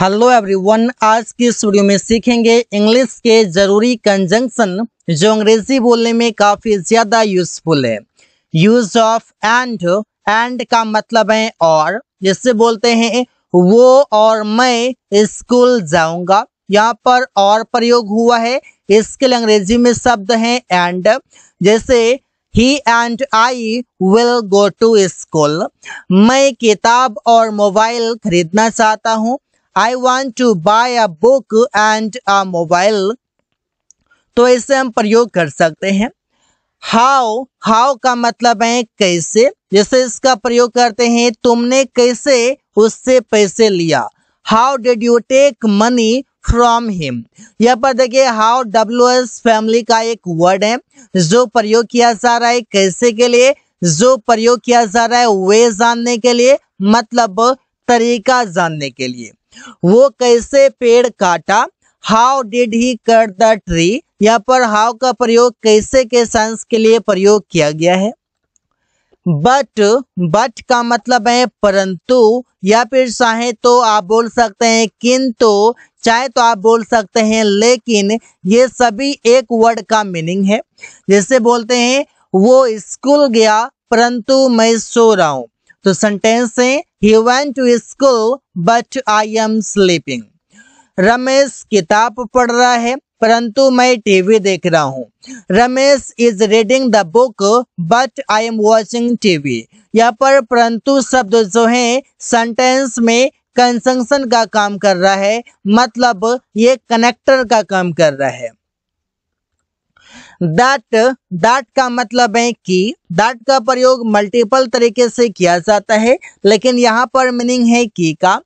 Hello everyone आज की इस वीडियो में सीखेंगे इंग्लिश के जरूरी कंजंक्शन जो अंग्रेजी बोलने में काफी ज्यादा यूजफुल है यूज ऑफ एंड एंड का मतलब है और जिससे बोलते हैं वो और मैं स्कूल जाऊंगा यहाँ पर और प्रयोग हुआ है इसके लिए अंग्रेजी में शब्द है एंड जैसे ही and I will go to school मैं किताब और मोबाइल खरीदना चाहता हूँ I want to buy a book and a mobile तो इसे हम प्रयोग कर सकते हैं हाउ हाउ का मतलब है कैसे जैसे इसका प्रयोग करते हैं तुमने कैसे उससे पैसे लिया how did you take money from him यहाँ पर देखिए हाउ डब्ल्यू एस फैमिली का एक वर्ड है जो प्रयोग किया जा रहा है कैसे के लिए जो प्रयोग किया जा रहा है वे जानने के लिए मतलब तरीका जानने के लिए वो कैसे पेड़ काटा how did he cut the tree यहाँ पर हाउ का प्रयोग कैसे के सेंस के लिए प्रयोग किया गया है बट बट का मतलब है परंतु या फिर चाहे तो आप बोल सकते हैं किंतु चाहे तो आप बोल सकते हैं लेकिन ये सभी एक वर्ड का मीनिंग है जैसे बोलते हैं वो स्कूल गया परंतु मैं सो रहा हूं तो सेंटेंस है he went to school but I am sleeping Ramesh किताब पढ़ रहा है परंतु मैं टीवी देख रहा हूँ Ramesh is reading the book but I am watching TV यहाँ पर परंतु शब्द जो है सेंटेंस में कंजंक्शन का काम कर रहा है मतलब ये कनेक्टर का काम कर रहा है दैट दैट का मतलब है कि दैट का प्रयोग मल्टीपल तरीके से किया जाता है लेकिन यहाँ पर मीनिंग है कि का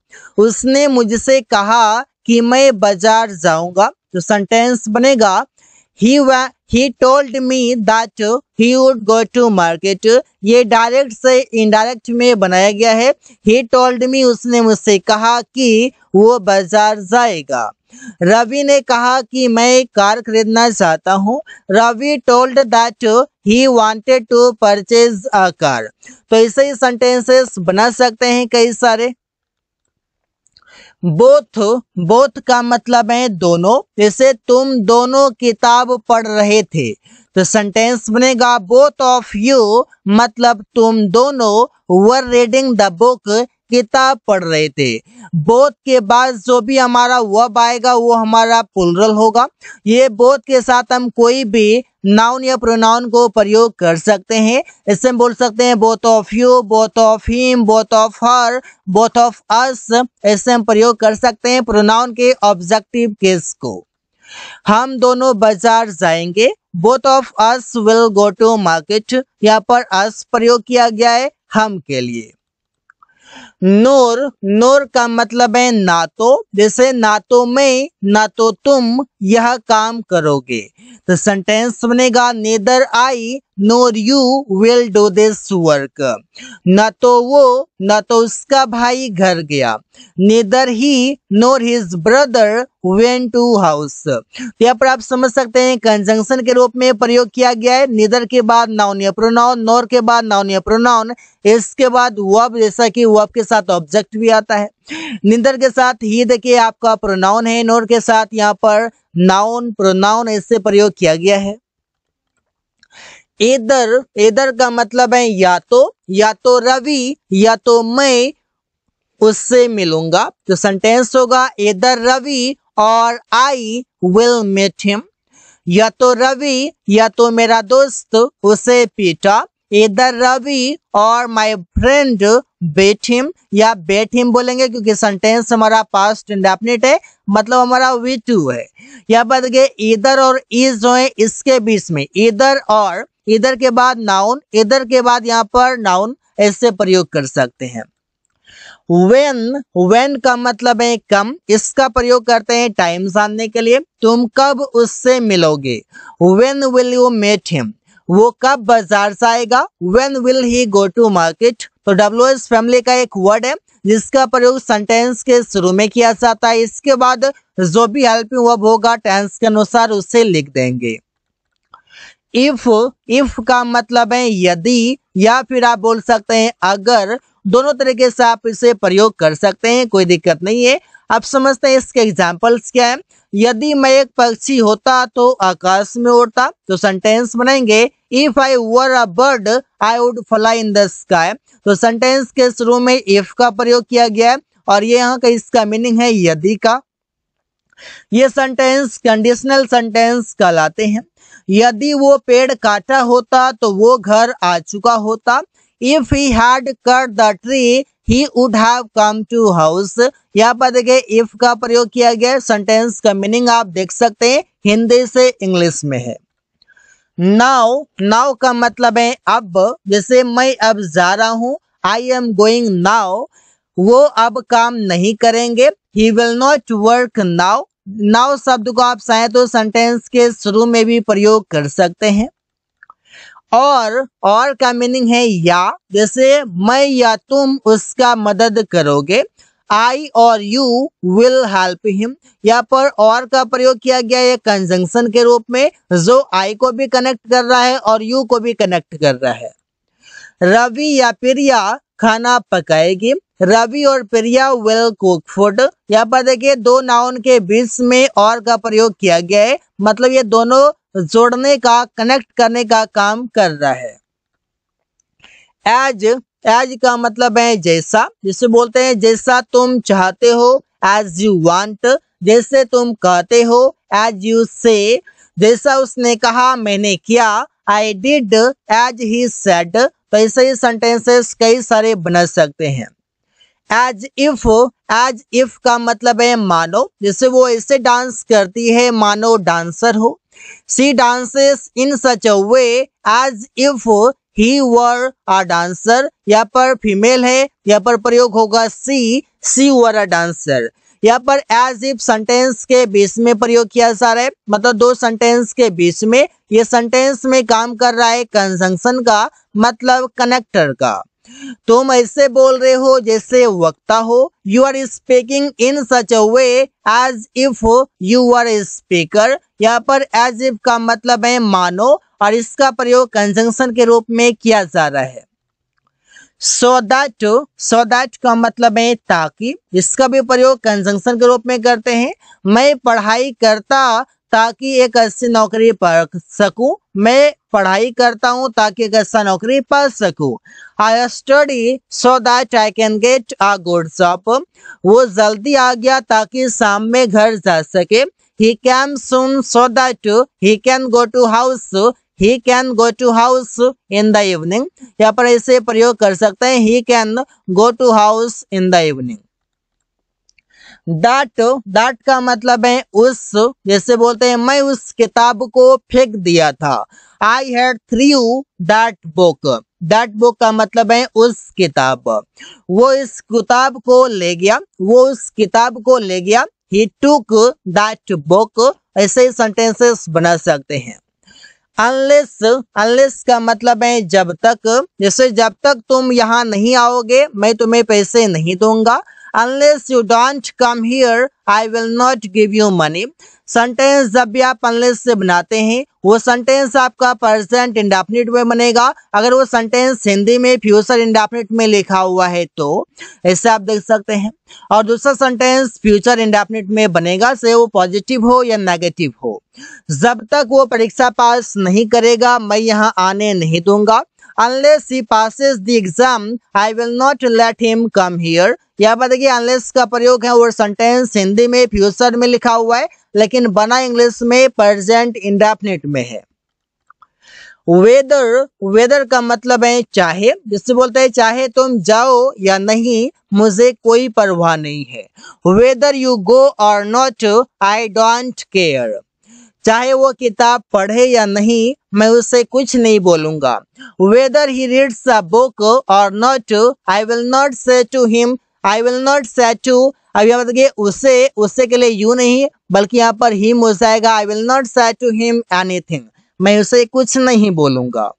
उसने मुझसे कहा कि मैं बाजार जाऊंगा तो सेंटेंस बनेगा he he told me that he would go to market ये डायरेक्ट से इनडायरेक्ट में बनाया गया है ही टोल्ड मी उसने मुझसे कहा कि वो बाजार जाएगा रवि ने कहा कि मैं कार खरीदना चाहता हूँ Ravi told that he wanted to purchase a car तो ऐसे ही सेंटेंसेस बना सकते हैं कई सारे बोथ बोथ का मतलब है दोनों जैसे तुम दोनों किताब पढ़ रहे थे तो सेंटेंस बनेगा बोथ ऑफ यू मतलब तुम दोनों वर रीडिंग द बुक किताब पढ़ रहे थे बोध के बाद जो भी हमारा वब आएगा वो हमारा पुलरल होगा ये बोध के साथ हम कोई भी नाउन या प्रोनाउन को प्रयोग कर सकते हैं इससे हम बोल सकते हैं both of you both of him both of her both of us इससे हम प्रयोग कर सकते हैं प्रोनाउन के ऑब्जेक्टिव केस को हम दोनों बाजार जाएंगे both of us will go to market यहाँ पर अस प्रयोग किया गया है हम के लिए नोर नोर का मतलब है ना तो जैसे ना तो मैं ना तो तुम यह काम करोगे तो सेंटेंस बनेगा neither I nor you will do this work न तो वो न तो उसका भाई घर गया neither he nor his brother went to house यहाँ पर आप समझ सकते हैं कंजंक्शन के रूप में प्रयोग किया गया है निदर के बाद नाउन या प्रोनाउन नोर के बाद नाउन या प्रोनाउन इसके बाद वब जैसा कि वब के साथ ऑब्जेक्ट भी आता है निंदर के साथ ही देखिए आपका प्रोनाउन है नोर के साथ यहाँ पर नाउन प्रोनाउन इससे प्रयोग किया गया है एदर एदर का मतलब है या तो या तो रवि या तो मैं उससे मिलूंगा तो सेंटेंस होगा एदर रवि और आई विल मेट हिम या तो रवि या तो मेरा दोस्त उसे पीटा इधर रवि और माय फ्रेंड बेट हिम या बेट हिम बोलेंगे क्योंकि सेंटेंस हमारा पास्ट इंडेफिनेट है मतलब हमारा वी टू है या बद गए इधर और इज जो है इसके बीच में इधर और इधर के बाद नाउन इधर के बाद यहाँ पर नाउन ऐसे प्रयोग कर सकते हैं When, when का मतलब है कम इसका प्रयोग करते हैं टाइम जानने के लिए तुम कब उससे मिलोगे when will you met him वो कब बाजार से आएगा when will he go to market तो डब्ल्यू एस फैमिली का एक वर्ड है जिसका प्रयोग सेंटेंस के शुरू में किया जाता है इसके बाद जो भी हेल्पिंग वर्ब होगा टेंस के अनुसार उसे लिख देंगे इफ इफ का मतलब है यदि या फिर आप बोल सकते हैं अगर दोनों तरीके से आप इसे प्रयोग कर सकते हैं कोई दिक्कत नहीं है आप समझते हैं इसके एग्जाम्पल्स क्या है यदि मैं एक पक्षी होता तो आकाश में उड़ता तो सेंटेंस बनाएंगे if I were a bird I would fly in the sky तो सेंटेंस के शुरू में इफ का प्रयोग किया गया है और ये यहाँ का इसका मीनिंग है यदि का ये सेंटेंस कंडीशनल सेंटेंस कहलाते हैं यदि वो पेड़ काटा होता तो वो घर आ चुका होता if he had cut the tree he would have come to house यहाँ पर देखे इफ का प्रयोग किया गया सेंटेंस का मीनिंग आप देख सकते हैं हिंदी से इंग्लिश में है नाउ नाउ का मतलब है अब जैसे मैं अब जा रहा हूं आई एम गोइंग नाउ वो अब काम नहीं करेंगे he will not work now now शब्द को आप चाहे तो सेंटेंस के शुरू में भी प्रयोग कर सकते हैं और और का मीनिंग है या जैसे मैं या तुम उसका मदद करोगे आई और यू विल हेल्प हिम या पर और का प्रयोग किया गया है कंजंक्शन के रूप में जो आई को भी कनेक्ट कर रहा है और यू को भी कनेक्ट कर रहा है रवि या प्रिया खाना पकाएगी रवि और प्रिया विल कुक फूड यहाँ पर देखिए दो नाउन के बीच में और का प्रयोग किया गया है मतलब ये दोनों जोड़ने का कनेक्ट करने का काम कर रहा है एज एज का मतलब है जैसा जिसे बोलते हैं जैसा तुम चाहते हो एज यू वांट जैसे तुम कहते हो एज यू से जैसा उसने कहा मैंने किया I did as he said तो ऐसे ही सेंटेंसेस कई सारे बना सकते हैं एज इफ एज इफ का मतलब है मानो जैसे वो ऐसे डांस करती है मानो डांसर हो she dances in such a way as if he were a dancer यहाँ पर फीमेल है यहाँ पर प्रयोग होगा सी सी वर अ डांसर यहाँ पर एज इफ सेंटेंस के बीच में प्रयोग किया जा रहा है मतलब दो सेंटेंस के बीच में ये सेंटेंस में काम कर रहा है कंजंक्शन का मतलब कनेक्टर का तुम ऐसे बोल रहे हो जैसे वक्ता हो you are speaking in such a way as if you are speaker यहाँ पर एज इफ का मतलब है मानो और इसका प्रयोग कंजंक्शन के रूप में किया जा रहा है सो दैट सो दैट का मतलब है ताकि इसका भी प्रयोग कंजंक्शन के रूप में करते हैं मैं पढ़ाई करता ताकि एक अच्छी नौकरी पा सकूं मैं पढ़ाई करता हूं ताकि एक अच्छा नौकरी पा सकूं I study so that I can get a good job वो जल्दी आ गया ताकि शाम में घर जा सके he can soon so that he can go to house he can go to house in the evening यहाँ पर ऐसे प्रयोग कर सकते हैं he can go to house in the evening that that का मतलब है उस जैसे बोलते हैं मैं उस किताब को फेंक दिया था I had threw that book that book का मतलब है उस किताब वो इस किताब को ले गया वो उस किताब को ले गया ही टूक दैट बुक ऐसे ही सेंटेंसेस बना सकते हैं अनलेस अनलेस का मतलब है जब तक जैसे जब तक तुम यहाँ नहीं आओगे मैं तुम्हें पैसे नहीं दूंगा unless you don't come here I will not give you money sentence जब भी आप अनलेस से बनाते हैं वो सेंटेंस आपका प्रेजेंट इंडेफिनिट में बनेगा अगर वो सेंटेंस हिंदी में फ्यूचर इंडेफिनिट में लिखा हुआ है तो ऐसे आप देख सकते हैं और दूसरा सेंटेंस फ्यूचर इंडेफिनिट में बनेगा से वो पॉजिटिव हो या नेगेटिव हो जब तक वो परीक्षा पास नहीं करेगा मैं यहाँ आने नहीं दूंगा unless he passes the exam I will not let him come here यहाँ पर देखिए अनलेस का प्रयोग है और सेंटेंस हिंदी में फ्यूचर में लिखा हुआ है लेकिन बना इंग्लिश में प्रेजेंट इंडेफिनिट में है वेदर वेदर का मतलब है चाहे जिससे बोलते हैं चाहे तुम जाओ या नहीं मुझे कोई परवाह नहीं है वेदर यू गो और नॉट आई डोंट केयर चाहे वो किताब पढ़े या नहीं मैं उसे कुछ नहीं बोलूंगा whether he reads a book और not I will not say to him I will not say to अब यहाँ बताइए उसे उसे के लिए यू नहीं बल्कि यहाँ पर हिम हो जाएगा I will not say to him anything मैं उसे कुछ नहीं बोलूंगा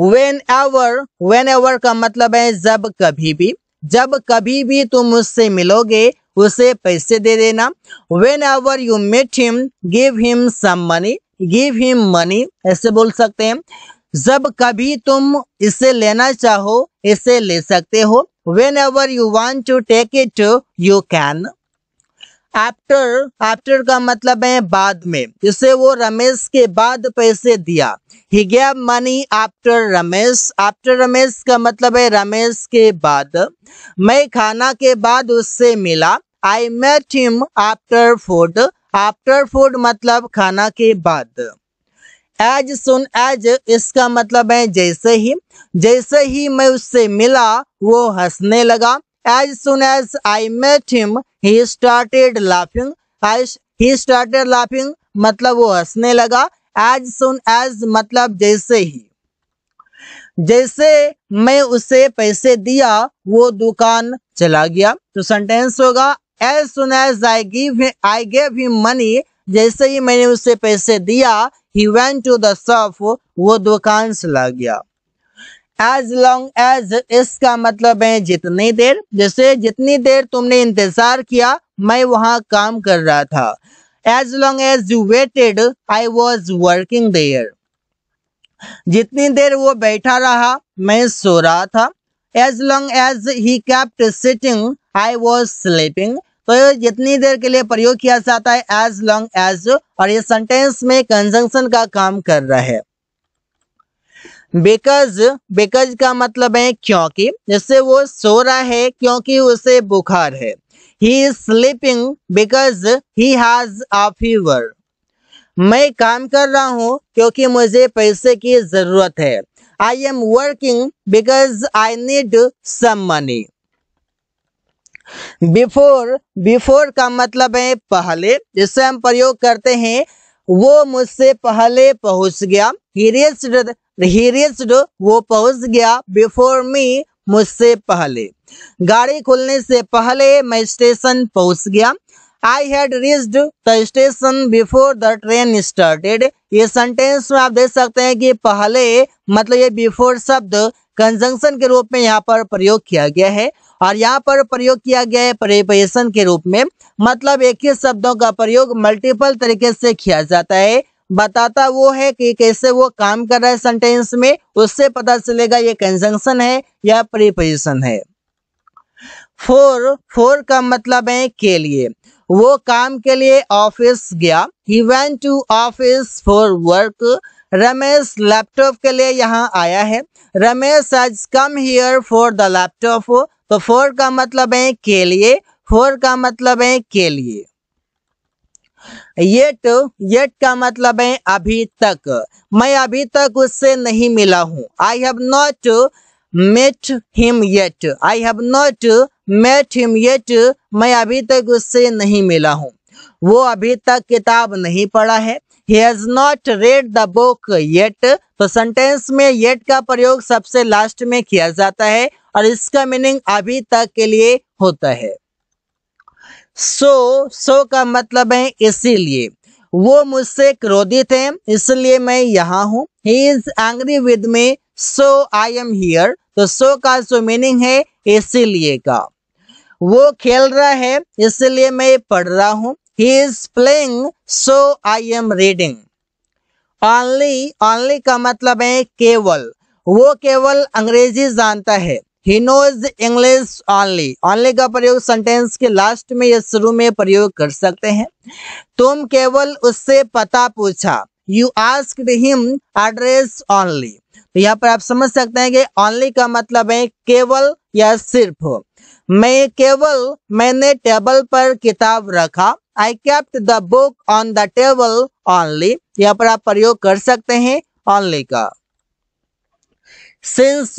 वेन एवर वेन एवर का मतलब है जब कभी भी जब कभी भी तुम उससे मिलोगे उसे पैसे दे देना whenever you met him give him some money give him money ऐसे बोल सकते हैं जब कभी तुम इसे लेना चाहो इसे ले सकते हो whenever you want to take it you can after after का मतलब है बाद में इसे वो रमेश के बाद पैसे दिया he gave money after Ramesh after Ramesh का मतलब है रमेश के बाद मैं खाना के बाद उससे मिला I met him after food after food मतलब खाना के बाद एज सुन एज इसका मतलब है जैसे ही जैसे ही मैं उससे मिला वो हंसने लगा As soon as I met him, he started laughing. As he started laughing, मतलब वो हंसने लगा एज सुन एज मतलब जैसे ही जैसे मैं उसे पैसे दिया वो दुकान चला गया तो सेंटेंस होगा as soon as I give I gave him money जैसे ही मैंने उसे पैसे दिया he went to the shop वो दुकान चला गया एज लॉन्ग एज इसका मतलब है जितनी देर जैसे जितनी देर तुमने इंतजार किया मैं वहां काम कर रहा था as long as you waited I was working there जितनी देर वो बैठा रहा मैं सो रहा था as long as he kept sitting I was sleeping तो जितनी देर के लिए प्रयोग किया जाता है एज लॉन्ग एज और ये सेंटेंस में कंजंक्शन का काम कर रहा है बिकॉज बिकॉज का मतलब है क्योंकि इससे वो सो रहा है क्योंकि उसे बुखार है he is sleeping because he has a fever मैं काम कर रहा हूँ क्योंकि मुझे पैसे की जरूरत है I am working because I need some money before before का मतलब है पहले जिससे हम प्रयोग करते हैं वो मुझसे पहले पहुंच गया ही रेस्ड ही रेस्ड वो पहुंच गया बिफोर मी मुझसे पहले गाड़ी खुलने से पहले मैं स्टेशन पहुंच गया I had reached the station before the train started ये सेंटेंस में आप देख सकते हैं कि पहले मतलब ये बिफोर शब्द कंजंक्शन के रूप में यहाँ पर प्रयोग किया गया है और यहाँ पर प्रयोग किया गया है प्रेपरेशन के रूप में मतलब एक ही शब्दों का प्रयोग मल्टीपल तरीके से किया जाता है बताता वो है कि कैसे वो काम कर रहा है सेंटेंस में उससे पता चलेगा ये कंजंक्शन है या प्रिपोजिशन है फोर फोर का मतलब है के लिए वो काम के लिए ऑफिस गया he went to office for work Ramesh laptop के लिए यहाँ आया है रमेश आज come here for the laptop तो फॉर का मतलब है के लिए फॉर का मतलब है के लिए येट येट का मतलब है अभी तक मैं अभी तक उससे नहीं मिला हूँ I have not met him yet I have not met him yet मैं अभी तक उससे नहीं मिला हूँ वो अभी तक किताब नहीं पढ़ा है he has not read the book yet तो सेंटेंस में येट का प्रयोग सबसे लास्ट में किया जाता है और इसका मीनिंग अभी तक के लिए होता है सो so, सो so का मतलब है इसीलिए वो मुझसे क्रोधित है इसलिए मैं यहाँ हूँ he is angry with me so I am here तो सो का जो मीनिंग है इसीलिए का वो खेल रहा है इसलिए मैं पढ़ रहा हूँ he is playing so I am reading only only का मतलब है केवल वो केवल अंग्रेजी जानता है he knows English only only का प्रयोग सेंटेंस के लास्ट में या शुरू में प्रयोग कर सकते हैं तुम केवल उससे पता पूछा you asked him address only तो यहाँ पर आप समझ सकते हैं कि ओनली का मतलब है केवल या सिर्फ मैं केवल मैंने टेबल पर किताब रखा I kept the book on the table only यहाँ पर आप प्रयोग कर सकते हैं ऑनली का सिंस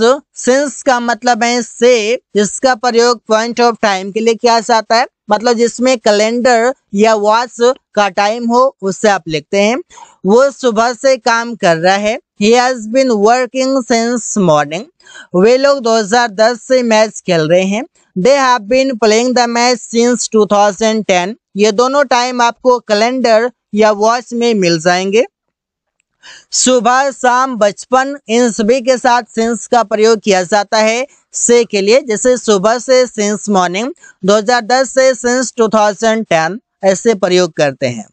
सिंस का मतलब है से जिसका प्रयोग पॉइंट ऑफ टाइम के लिए किया जाता है मतलब जिसमें कैलेंडर या वॉच का टाइम हो उससे आप लिखते हैं वो सुबह से काम कर रहा है he has been working since morning वे लोग 2010 से मैच खेल रहे हैं they have been playing the match since 2010 ये दोनों टाइम आपको कैलेंडर या वॉच में मिल जाएंगे सुबह शाम बचपन इन सभी के साथ सिंस का प्रयोग किया जाता है से के लिए जैसे सुबह से सिंस मॉर्निंग 2010 से सिंस 2010 ऐसे प्रयोग करते हैं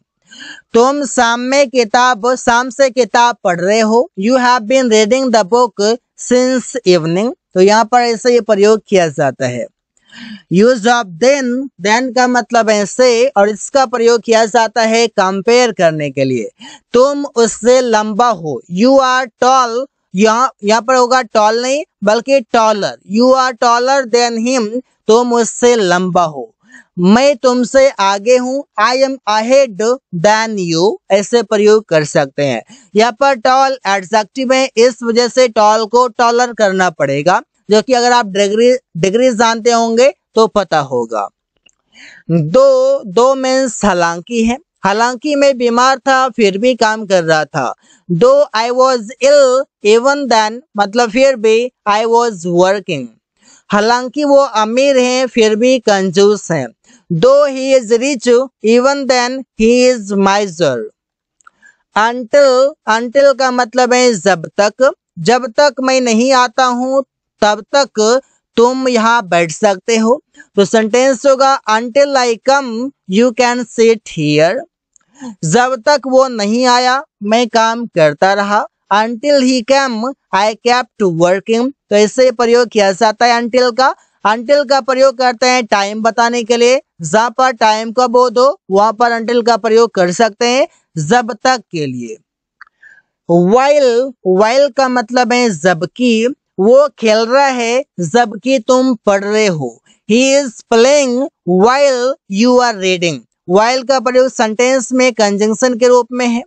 तुम शाम में किताब शाम से किताब पढ़ रहे हो you have been reading the book since evening तो यहाँ पर ऐसे ये प्रयोग किया जाता है यूज ऑफ देन देन का मतलब है से और इसका प्रयोग किया जाता है कंपेयर करने के लिए तुम उससे लंबा हो यू आर टॉल यहाँ यहाँ पर होगा टॉल नहीं बल्कि taller you are taller than him तुम उससे लंबा हो मैं तुमसे आगे हूँ I am ahead than you ऐसे प्रयोग कर सकते हैं यहाँ पर टॉल एडजेक्टिव है इस वजह से टॉल को टॉलर करना पड़ेगा जो कि अगर आप डिग्री डिग्री जानते होंगे तो पता होगा दो दो मीन्स हालांकि है हालांकि मैं बीमार था फिर भी काम कर रहा था though I was ill even then मतलब फिर भी आई वॉज वर्किंग हालांकि वो अमीर हैं फिर भी कंजूस हैं though he is rich even then he is miser until until का मतलब है जब तक जब तक मैं नहीं आता हूँ तब तक तुम यहाँ बैठ सकते हो तो सेंटेंस होगा until I come you can sit here जब तक वो नहीं आया मैं काम करता रहा until he came I kept to working तो इससे प्रयोग किया जाता है अनटिल का अनटिल का प्रयोग करते हैं टाइम बताने के लिए जहां पर टाइम बोध हो दो वहां पर अनटिल का प्रयोग कर सकते हैं जब तक के लिए वाइल वाइल का मतलब है जबकि वो खेल रहा है जबकि तुम पढ़ रहे हो he is playing while you are reading while का प्रयोग सेंटेंस में कंजंक्शन के रूप में है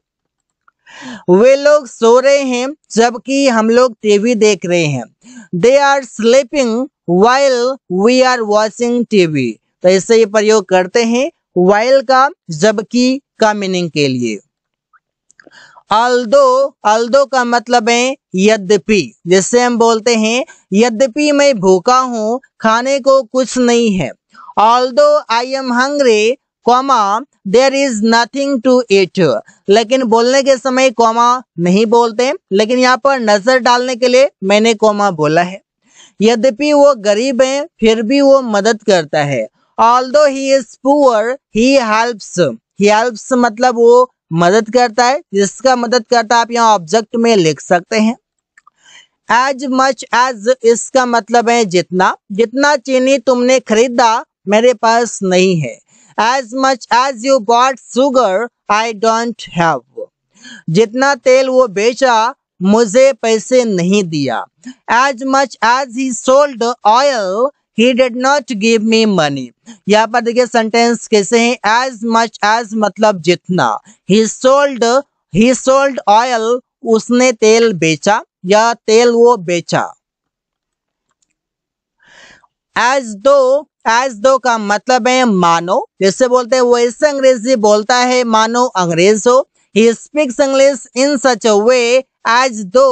वे लोग सो रहे हैं जबकि हम लोग टीवी देख रहे हैं they are sleeping while we are watching TV तो ऐसे ये प्रयोग करते हैं वाइल का जबकि का मीनिंग के लिए अल्दो अल्दो का मतलब है यद्यपि जिससे हम बोलते हैं यद्यपि मैं भूखा हूँ खाने को कुछ नहीं है although I am hungry comma there is nothing to eat लेकिन बोलने के समय कॉमा नहीं बोलते लेकिन यहाँ पर नजर डालने के लिए मैंने कॉमा बोला है यद्यपि वो गरीब है फिर भी वो मदद करता है although he is poor he helps he helps मतलब वो मदद करता है जिसका मदद करता आप यहाँ ऑब्जेक्ट में लिख सकते हैं एज मच एज इसका मतलब है जितना जितना चीनी तुमने खरीदा मेरे पास नहीं है as much as you bought sugar I don't have जितना तेल वो बेचा मुझे पैसे नहीं दिया as much as he sold oil he did not give me money यहाँ पर देखिए सेंटेंस कैसे हैं एज मच एज मतलब जितना he sold he sold oil उसने तेल बेचा या तेल वो बेचा एज दो एज दो का मतलब है मानो जैसे बोलते हैं ऐसे अंग्रेजी बोलता है मानो अंग्रेज हो he speaks English in such a way as though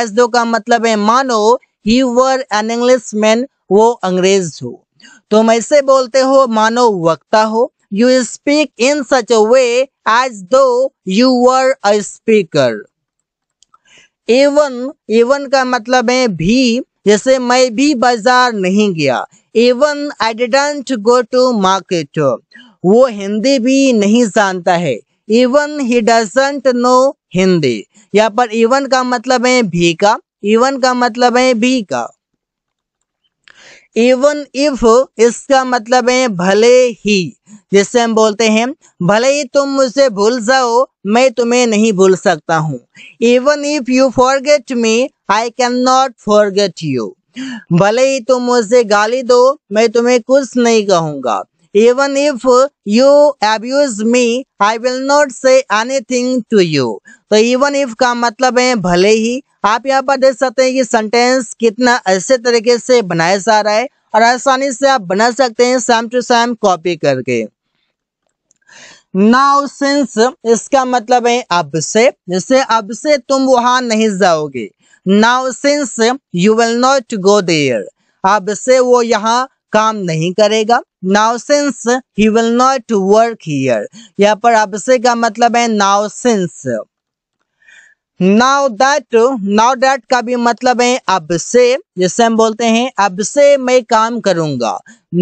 as though का मतलब है मानो he were an English man वो अंग्रेज हो तुम ऐसे बोलते हो मानो वक्ता हो you speak in such a way as though you were a speaker even even का मतलब है भी जैसे मैं भी बाजार नहीं गया even I didn't go to market वो हिंदी भी नहीं जानता है even he doesn't know Hindi यहाँ पर इवन का मतलब है भी का इवन का मतलब है भी का इवन इफ इसका मतलब है भले ही जिससे हम बोलते हैं भले ही तुम मुझसे भूल जाओ मैं तुम्हें नहीं भूल सकता हूँ even if you forget me I can not forget you भले ही तुम मुझसे गाली दो मैं तुम्हें कुछ नहीं कहूंगा even if you abuse me, I will not say anything to you. तो even if का मतलब है भले ही आप यहाँ पर देख सकते हैं कि सेंटेंस कितना ऐसे तरीके से बनाया जा रहा है और आसानी से आप बना सकते हैं सैम टू सैम कॉपी करके नाउ सिंस इसका मतलब है अब से जैसे अब से तुम वहां नहीं जाओगे now since you will not go there अब से वो यहाँ काम नहीं करेगा now since he will not work here यहाँ पर अब से का मतलब है now since now that now that का भी मतलब है अब से जिससे हम बोलते हैं अब से मैं काम करूंगा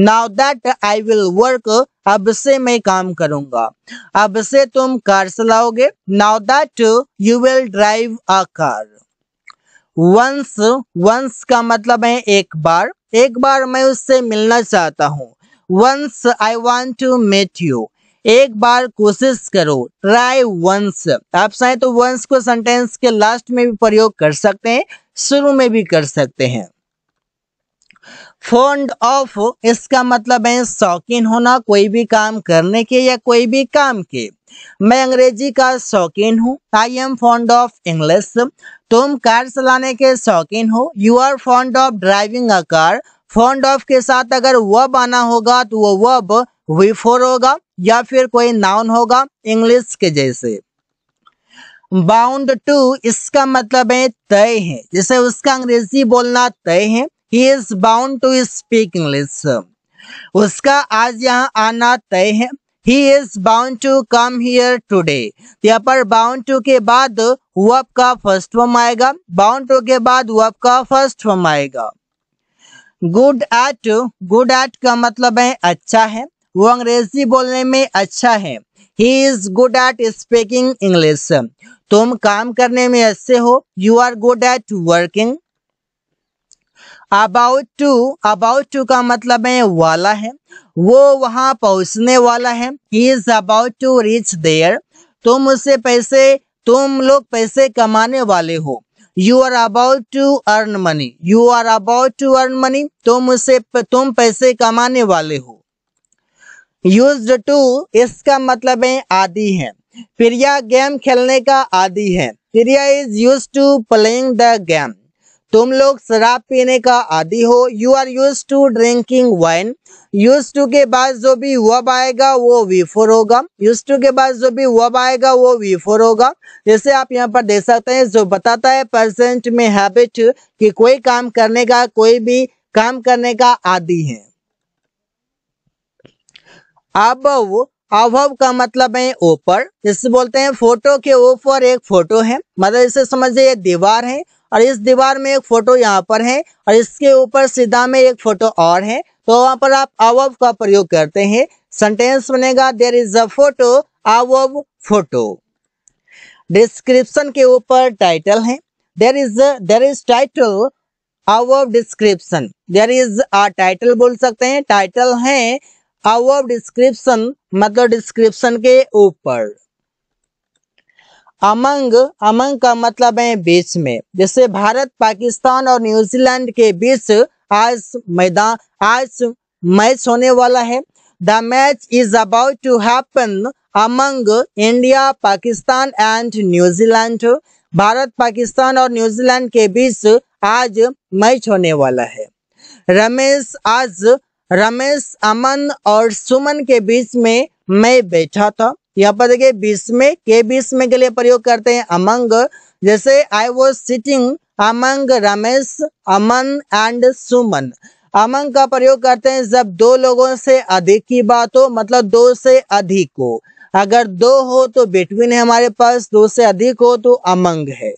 now that I will work अब से मैं काम करूंगा अब से तुम कार चलाओगे now that you will drive a car once once का मतलब है एक बार एक बार मैं उससे मिलना चाहता हूँ once I want to met you एक बार कोशिश करो ट्राई वंस आप चाहें तो वंस को सेंटेंस के लास्ट में भी प्रयोग कर सकते हैं शुरू में भी कर सकते हैं फोन ऑफ इसका मतलब है शौकीन होना कोई भी काम करने के या कोई भी काम के मैं अंग्रेजी का शौकीन हूँ I am fond of English तुम कार चलाने के शौकीन हो you are fond of driving a car fond of के साथ अगर वब आना होगा तो वो वब विफोर होगा या फिर कोई नाउन होगा इंग्लिश के जैसे बाउंड टू इसका मतलब है तय है जैसे उसका अंग्रेजी बोलना तय है he is bound to speak English उसका आज यहाँ आना तय है he is bound to come here today यहाँ पर बाउंड टू के बाद वब का फर्स्ट फॉर्म आएगा बाउंड टू के बाद वब का फर्स्ट फॉर्म आएगा गुड एट गुड एट का मतलब है अच्छा है वो अंग्रेजी बोलने में अच्छा है he is good at speaking English तुम काम करने में अच्छे हो you are good at working about to about to का मतलब है वाला है वो वहां पहुंचने वाला है he is about to reach there तुम उससे पैसे तुम लोग पैसे कमाने वाले हो you are about to earn money you are about to earn money तुम उसे तुम पैसे कमाने वाले हो यूज टू इसका मतलब है आदि है प्रिया गेम खेलने का आदि है Priya is use to playing the game तुम लोग शराब पीने का आदि हो you are use to drinking wine use to के बाद जो भी वब आएगा वो वी फोर होगा यूज टू के बाद जो भी वब आएगा वो वी फोर होगा जैसे आप यहाँ पर देख सकते हैं जो बताता है परसेंट में हैबिट कि कोई काम करने का कोई भी काम करने का आदि है अब अभव का मतलब है ऊपर जिससे बोलते हैं फोटो के ऊपर एक फोटो है मतलब इसे समझिए दीवार है और इस दीवार में एक फोटो यहाँ पर है और इसके ऊपर सीधा में एक फोटो और है तो वहां पर आप आवब का प्रयोग करते हैं सेंटेंस बनेगा there is a photo above photo description के ऊपर टाइटल है there is there is title above description there is a title बोल सकते हैं टाइटल है आवब डिस्क्रिप्शन मतलब डिस्क्रिप्शन के ऊपर अमंग अमंग का मतलब है बीच में जैसे भारत पाकिस्तान और न्यूजीलैंड के बीच आज मैदान आज मैच होने वाला है the match is about to happen among India Pakistan and New Zealand Bharat Pakistan और न्यूजीलैंड के बीच आज मैच होने वाला है रमेश आज रमेश अमन और सुमन के बीच में मैं बैठा था यहाँ पर देखिए बीस में के बीस में के लिए प्रयोग करते हैं अमंग जैसे I was sitting among Ramesh Aman and Suman among का प्रयोग करते हैं जब दो लोगों से अधिक की बात हो मतलब दो से अधिक हो अगर दो हो तो बिटवीन है हमारे पास दो से अधिक हो तो अमंग है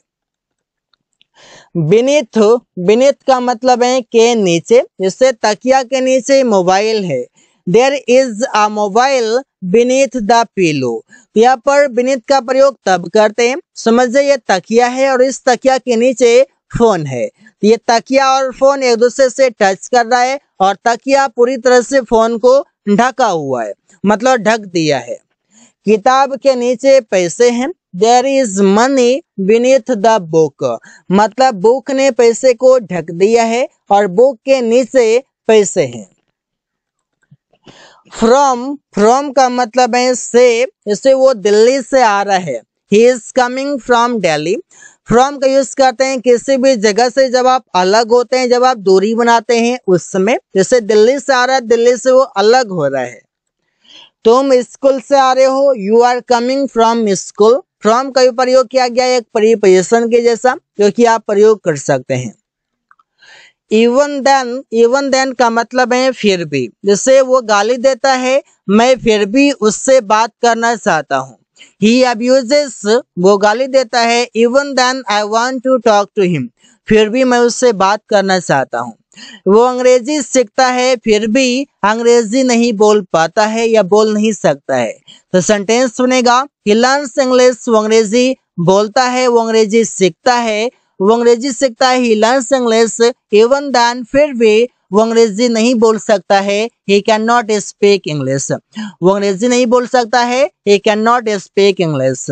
बिनित बिनित का मतलब है के नीचे जिससे तकिया के नीचे मोबाइल है there is a mobile beneath the pillow तो यहाँ पर बिनेथ का प्रयोग तब करते हैं समझ जाए ये तकिया है और इस तकिया के नीचे फोन है तो ये तकिया और फोन एक दूसरे से टच कर रहा है और तकिया पूरी तरह से फोन को ढका हुआ है मतलब ढक दिया है किताब के नीचे पैसे हैं there is money beneath the book मतलब बुक ने पैसे को ढक दिया है और बुक के नीचे पैसे हैं फ्रॉम फ्रॉम का मतलब है से इसे वो दिल्ली से आ रहा है he is coming from Delhi from का यूज करते हैं किसी भी जगह से जब आप अलग होते हैं जब आप दूरी बनाते हैं उस समय जैसे दिल्ली से आ रहा है दिल्ली से वो अलग हो रहा है तुम स्कूल से आ रहे हो you are coming from school from का प्रयोग किया गया एक परिपोजिशन के जैसा क्योंकि आप प्रयोग कर सकते हैं इवन देन इवन देन का मतलब है फिर भी जैसे वो गाली देता है मैं फिर भी उससे बात करना चाहता हूँ ही अब्यूजेस वो गाली देता है even then I want to talk to him फिर भी मैं उससे बात करना चाहता हूँ वो अंग्रेजी सीखता है फिर भी अंग्रेजी नहीं बोल पाता है या बोल नहीं सकता है तो सेंटेंस सुनेगा ही लर्न इंग्लिश वो अंग्रेजी बोलता है वो अंग्रेजी सीखता है वो अंग्रेजी सीखता है ही इंग्लिश इवन दैन फिर भी वो अंग्रेजी नहीं बोल सकता है he can not speak English वो अंग्रेजी नहीं बोल सकता है he can not speak English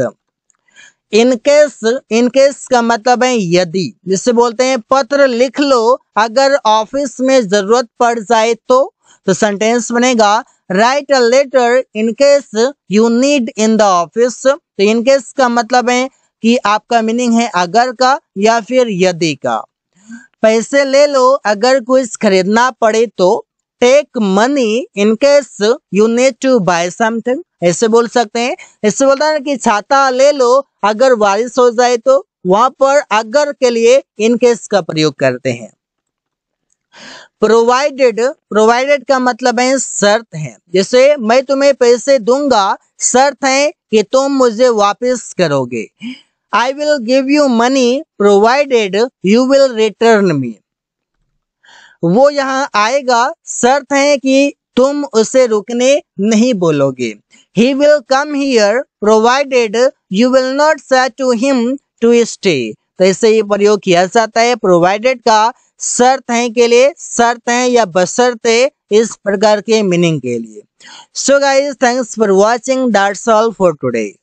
in case in case का मतलब है यदि जिसे बोलते हैं पत्र लिख लो अगर ऑफिस में जरूरत पड़ जाए तो तो सेंटेंस बनेगा write a letter in case you need in the office तो इनकेस का मतलब है कि आपका मीनिंग है अगर का या फिर यदि का पैसे ले लो अगर कुछ खरीदना पड़े तो take money in case you need to buy something ऐसे बोल सकते हैं ऐसे बोलता है कि छाता ले लो अगर बारिश हो जाए तो वहां पर अगर के लिए इनकेस का प्रयोग करते हैं प्रोवाइडेड प्रोवाइडेड का मतलब है शर्त है जैसे मैं तुम्हें पैसे दूंगा शर्त है कि तुम मुझे वापस करोगे I will give you money provided you will return me. वो यहाँ आएगा शर्त है कि तुम उसे रुकने नहीं बोलोगे he will come here provided you will not say to him to stay तो इससे ये प्रयोग किया जाता है प्रोवाइडेड का शर्त है के लिए शर्त है या बशर्ते इस प्रकार के मीनिंग के लिए so guys thanks for watching that's all for today